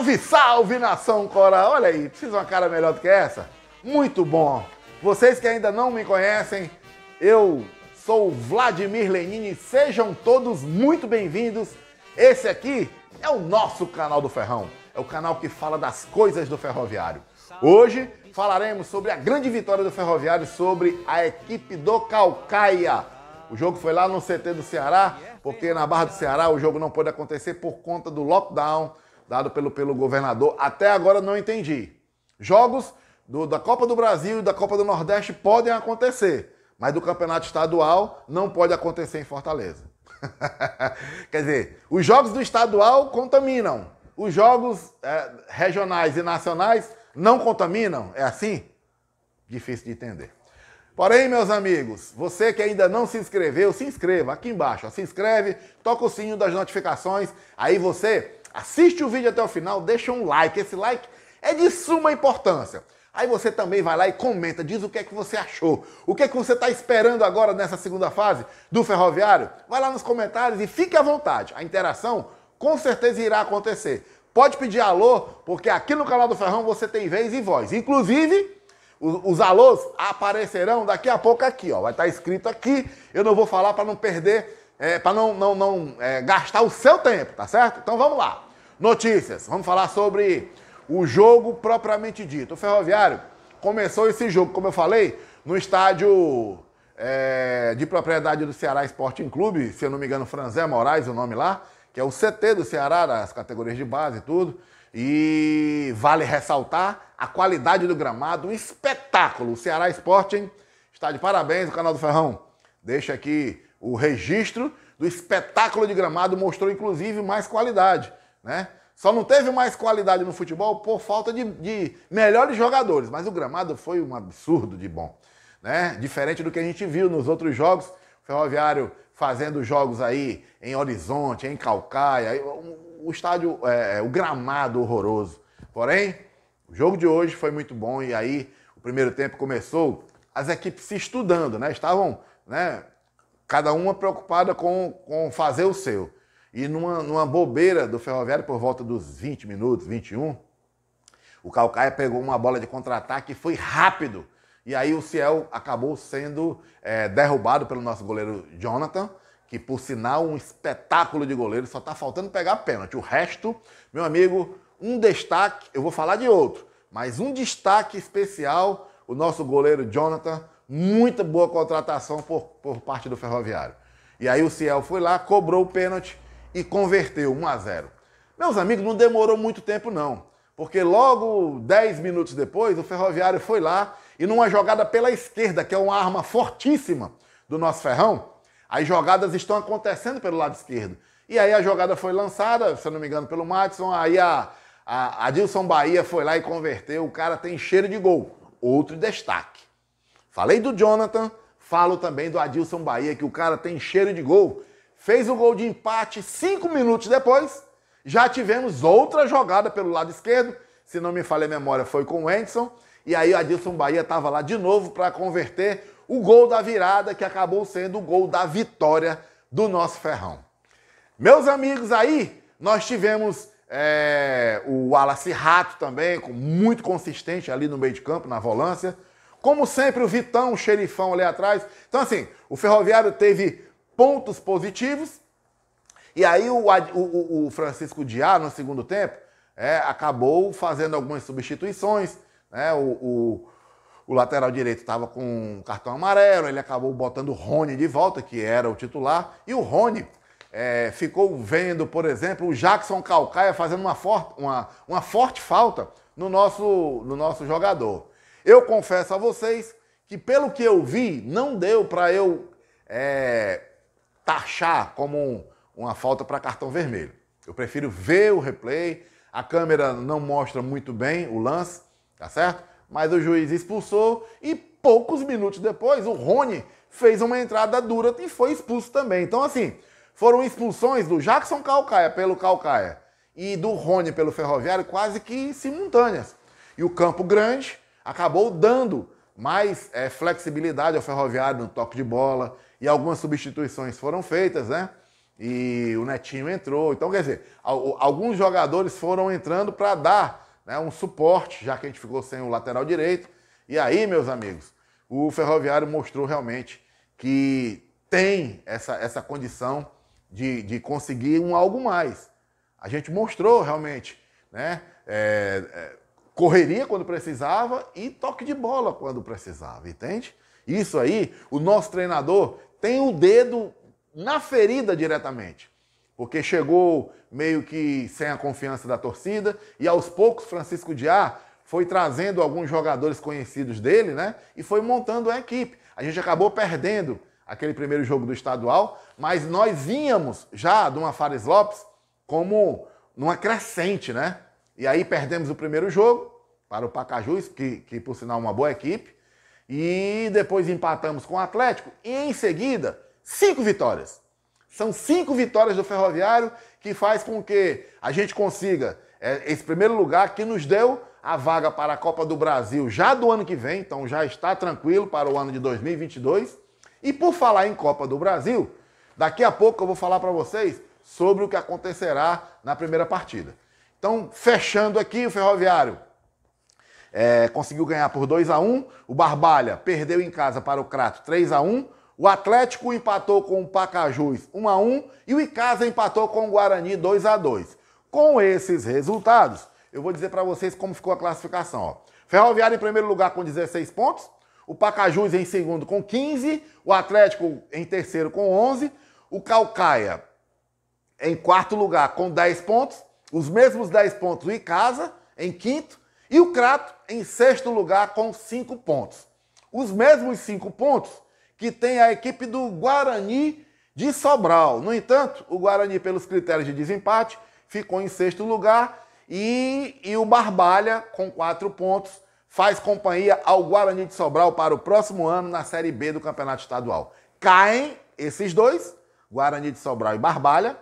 Salve, salve nação coral! Olha aí, fiz uma cara melhor do que essa? Muito bom! Vocês que ainda não me conhecem, eu sou Vladimir Lenini. sejam todos muito bem-vindos. Esse aqui é o nosso canal do Ferrão, é o canal que fala das coisas do ferroviário. Hoje falaremos sobre a grande vitória do Ferroviário sobre a equipe do Calcaia. O jogo foi lá no CT do Ceará, porque na Barra do Ceará o jogo não pôde acontecer por conta do lockdown dado pelo, pelo governador. Até agora não entendi. Jogos do, da Copa do Brasil e da Copa do Nordeste podem acontecer, mas do campeonato estadual não pode acontecer em Fortaleza. Quer dizer, os jogos do estadual contaminam, os jogos é, regionais e nacionais não contaminam? É assim? Difícil de entender. Porém, meus amigos, você que ainda não se inscreveu, se inscreva aqui embaixo. Ó, se inscreve, toca o sininho das notificações. Aí você assiste o vídeo até o final, deixa um like. Esse like é de suma importância. Aí você também vai lá e comenta, diz o que é que você achou, o que é que você está esperando agora nessa segunda fase do ferroviário. Vai lá nos comentários e fique à vontade. A interação com certeza irá acontecer. Pode pedir alô, porque aqui no canal do Ferrão você tem vez e voz. Inclusive, os alôs aparecerão daqui a pouco aqui, ó. Vai estar tá escrito aqui. Eu não vou falar para não perder, é, para não, não, não é, gastar o seu tempo, tá certo? Então vamos lá. Notícias. Vamos falar sobre o jogo propriamente dito. O Ferroviário começou esse jogo, como eu falei, no estádio é, de propriedade do Ceará Sporting Clube, se eu não me engano, Franzé Moraes, o nome lá, que é o CT do Ceará, das categorias de base e tudo. E vale ressaltar a qualidade do gramado, um espetáculo. O Ceará Sporting está de parabéns, o canal do Ferrão. Deixa aqui o registro do espetáculo de gramado, mostrou inclusive mais qualidade, né? Só não teve mais qualidade no futebol por falta de, de melhores jogadores, mas o gramado foi um absurdo de bom, né? Diferente do que a gente viu nos outros jogos, Ferroviário fazendo jogos aí em Horizonte, em Calcaia, o estádio, é, é, o gramado horroroso. Porém, o jogo de hoje foi muito bom e aí o primeiro tempo começou as equipes se estudando, né? Estavam, né? Cada uma preocupada com, com fazer o seu. E numa, numa bobeira do Ferroviário, por volta dos 20 minutos, 21, o Calcaia pegou uma bola de contra-ataque e foi rápido. E aí o Ciel acabou sendo é, derrubado pelo nosso goleiro Jonathan que por sinal um espetáculo de goleiro, só está faltando pegar pênalti. O resto, meu amigo, um destaque, eu vou falar de outro, mas um destaque especial, o nosso goleiro Jonathan, muita boa contratação por, por parte do Ferroviário. E aí o Ciel foi lá, cobrou o pênalti e converteu 1 a 0. Meus amigos, não demorou muito tempo não, porque logo 10 minutos depois o Ferroviário foi lá e numa jogada pela esquerda, que é uma arma fortíssima do nosso Ferrão, as jogadas estão acontecendo pelo lado esquerdo. E aí a jogada foi lançada, se eu não me engano, pelo Matson. Aí a, a, a Dilson Bahia foi lá e converteu. O cara tem cheiro de gol. Outro destaque. Falei do Jonathan, falo também do Adilson Bahia, que o cara tem cheiro de gol. Fez o gol de empate cinco minutos depois. Já tivemos outra jogada pelo lado esquerdo. Se não me falha a memória, foi com o Edson. E aí o Adilson Bahia estava lá de novo para converter o gol da virada que acabou sendo o gol da vitória do nosso Ferrão. Meus amigos, aí nós tivemos é, o Wallace Rato também, muito consistente ali no meio de campo, na volância. Como sempre, o Vitão, o xerifão ali atrás. Então, assim, o Ferroviário teve pontos positivos. E aí o, o, o Francisco Diá, no segundo tempo, é, acabou fazendo algumas substituições. Né? O, o lateral direito estava com um cartão amarelo, ele acabou botando o Rony de volta, que era o titular, e o Rony é, ficou vendo, por exemplo, o Jackson Calcaia fazendo uma, for uma, uma forte falta no nosso, no nosso jogador. Eu confesso a vocês que, pelo que eu vi, não deu para eu é, taxar como uma falta para cartão vermelho. Eu prefiro ver o replay, a câmera não mostra muito bem o lance, tá certo? Mas o juiz expulsou e poucos minutos depois o Rony fez uma entrada dura e foi expulso também. Então, assim, foram expulsões do Jackson Calcaia pelo Calcaia e do Rony pelo Ferroviário quase que simultâneas. E o Campo Grande acabou dando mais é, flexibilidade ao Ferroviário no toque de bola e algumas substituições foram feitas, né? E o Netinho entrou. Então, quer dizer, alguns jogadores foram entrando para dar né, um suporte, já que a gente ficou sem o lateral direito. E aí, meus amigos, o Ferroviário mostrou realmente que tem essa, essa condição de, de conseguir um algo mais. A gente mostrou realmente né, é, é, correria quando precisava e toque de bola quando precisava, entende? Isso aí, o nosso treinador tem o dedo na ferida diretamente porque chegou meio que sem a confiança da torcida e aos poucos Francisco Diá foi trazendo alguns jogadores conhecidos dele, né? E foi montando a equipe. A gente acabou perdendo aquele primeiro jogo do estadual, mas nós vínhamos já de uma Fares Lopes como numa crescente, né? E aí perdemos o primeiro jogo para o Pacajus, que, que por sinal é uma boa equipe, e depois empatamos com o Atlético e em seguida cinco vitórias. São cinco vitórias do Ferroviário que faz com que a gente consiga é, esse primeiro lugar que nos deu a vaga para a Copa do Brasil já do ano que vem, então já está tranquilo para o ano de 2022. E por falar em Copa do Brasil, daqui a pouco eu vou falar para vocês sobre o que acontecerá na primeira partida. Então, fechando aqui, o Ferroviário é, conseguiu ganhar por 2 a 1 o Barbalha perdeu em casa para o Crato 3 a 1 o Atlético empatou com o Pacajus 1 a 1 e o Icasa empatou com o Guarani 2 a 2. Com esses resultados, eu vou dizer para vocês como ficou a classificação. Ó. Ferroviário em primeiro lugar com 16 pontos, o Pacajus em segundo com 15, o Atlético em terceiro com 11, o Calcaia em quarto lugar com 10 pontos, os mesmos 10 pontos o Icasa em quinto e o Crato em sexto lugar com 5 pontos. Os mesmos 5 pontos que tem a equipe do Guarani de Sobral. No entanto, o Guarani, pelos critérios de desempate, ficou em sexto lugar e, e o Barbalha, com quatro pontos, faz companhia ao Guarani de Sobral para o próximo ano na Série B do Campeonato Estadual. Caem esses dois, Guarani de Sobral e Barbalha,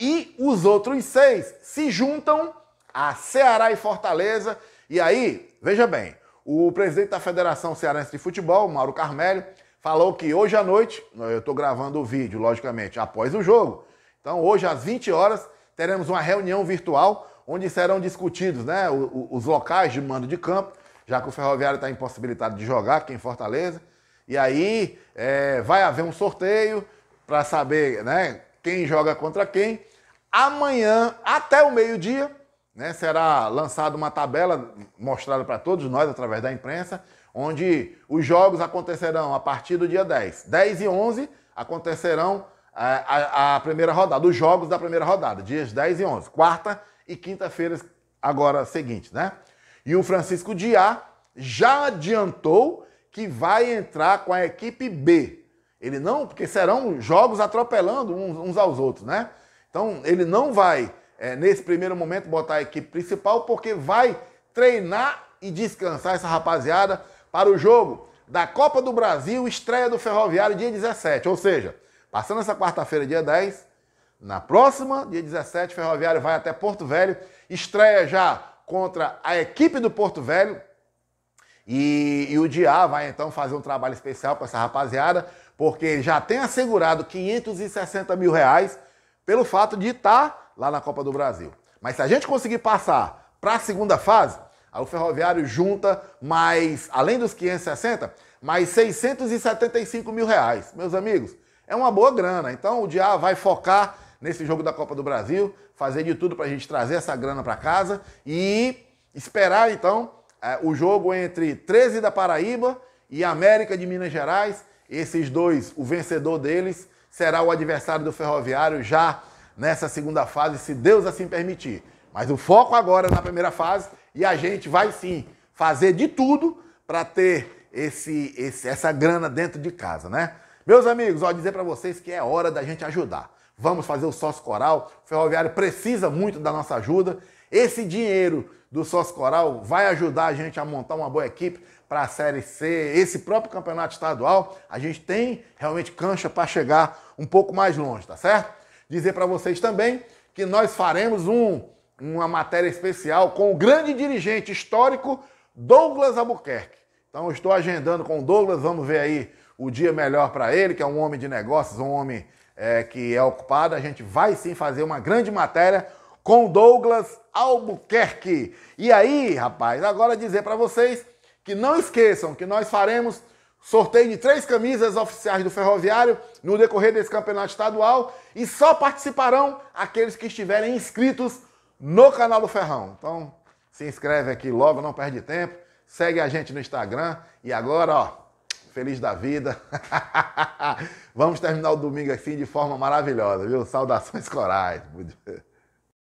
e os outros seis se juntam a Ceará e Fortaleza. E aí, veja bem, o presidente da Federação Cearense de Futebol, Mauro Carmelho, falou que hoje à noite, eu estou gravando o vídeo, logicamente, após o jogo. Então, hoje às 20 horas, teremos uma reunião virtual onde serão discutidos né, os locais de mando de campo, já que o Ferroviário está impossibilitado de jogar aqui em Fortaleza. E aí é, vai haver um sorteio para saber né, quem joga contra quem. Amanhã, até o meio-dia, né, será lançada uma tabela mostrada para todos nós através da imprensa onde os jogos acontecerão a partir do dia 10. 10 e 11 acontecerão a, é, a, a primeira rodada, os jogos da primeira rodada, dias 10 e 11, quarta e quinta-feira agora seguinte, né? E o Francisco Diá já adiantou que vai entrar com a equipe B. Ele não, porque serão jogos atropelando uns, aos outros, né? Então ele não vai, é, nesse primeiro momento, botar a equipe principal, porque vai treinar e descansar essa rapaziada para o jogo da Copa do Brasil, estreia do Ferroviário dia 17. Ou seja, passando essa quarta-feira, dia 10, na próxima, dia 17, Ferroviário vai até Porto Velho, estreia já contra a equipe do Porto Velho. E, e o Dia vai então fazer um trabalho especial para essa rapaziada, porque já tem assegurado 560 mil reais pelo fato de estar tá lá na Copa do Brasil. Mas se a gente conseguir passar para a segunda fase, o ferroviário junta mais, além dos 560, mais 675 mil reais. Meus amigos, é uma boa grana. Então o Diá vai focar nesse jogo da Copa do Brasil, fazer de tudo para a gente trazer essa grana para casa e esperar então é, o jogo entre 13 da Paraíba e América de Minas Gerais. Esses dois, o vencedor deles será o adversário do Ferroviário já nessa segunda fase, se Deus assim permitir. Mas o foco agora na primeira fase e a gente vai sim fazer de tudo para ter esse, esse, essa grana dentro de casa, né? Meus amigos, Vou dizer para vocês que é hora da gente ajudar. Vamos fazer o sócio coral. O ferroviário precisa muito da nossa ajuda. Esse dinheiro do sócio coral vai ajudar a gente a montar uma boa equipe para a Série C, esse próprio campeonato estadual. A gente tem realmente cancha para chegar um pouco mais longe, tá certo? Dizer para vocês também que nós faremos um uma matéria especial com o grande dirigente histórico Douglas Albuquerque. Então estou agendando com o Douglas, vamos ver aí o dia melhor para ele, que é um homem de negócios, um homem é, que é ocupado. A gente vai sim fazer uma grande matéria com Douglas Albuquerque. E aí, rapaz, agora dizer para vocês que não esqueçam que nós faremos sorteio de três camisas oficiais do Ferroviário no decorrer desse campeonato estadual e só participarão aqueles que estiverem inscritos no canal do Ferrão. Então, se inscreve aqui logo, não perde tempo. Segue a gente no Instagram. E agora, ó, feliz da vida. Vamos terminar o domingo assim de forma maravilhosa, viu? Saudações corais.